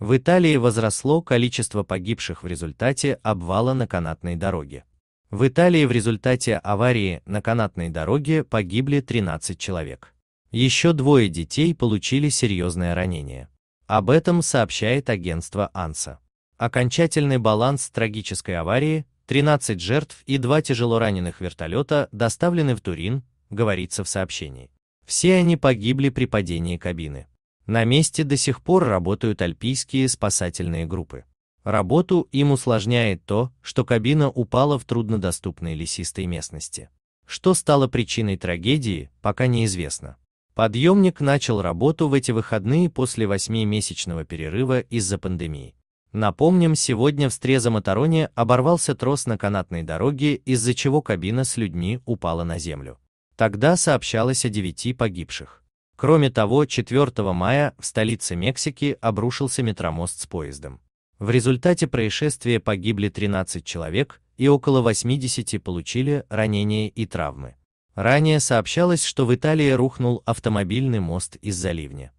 В Италии возросло количество погибших в результате обвала на канатной дороге. В Италии в результате аварии на канатной дороге погибли 13 человек. Еще двое детей получили серьезное ранение. Об этом сообщает агентство АНСА. Окончательный баланс трагической аварии – 13 жертв и 2 тяжело раненых вертолета доставлены в Турин, говорится в сообщении. Все они погибли при падении кабины. На месте до сих пор работают альпийские спасательные группы. Работу им усложняет то, что кабина упала в труднодоступной лесистой местности. Что стало причиной трагедии, пока неизвестно. Подъемник начал работу в эти выходные после восьмимесячного перерыва из-за пандемии. Напомним, сегодня в Стрезо-Матароне оборвался трос на канатной дороге, из-за чего кабина с людьми упала на землю. Тогда сообщалось о девяти погибших. Кроме того, 4 мая в столице Мексики обрушился метромост с поездом. В результате происшествия погибли 13 человек и около 80 получили ранения и травмы. Ранее сообщалось, что в Италии рухнул автомобильный мост из-за ливня.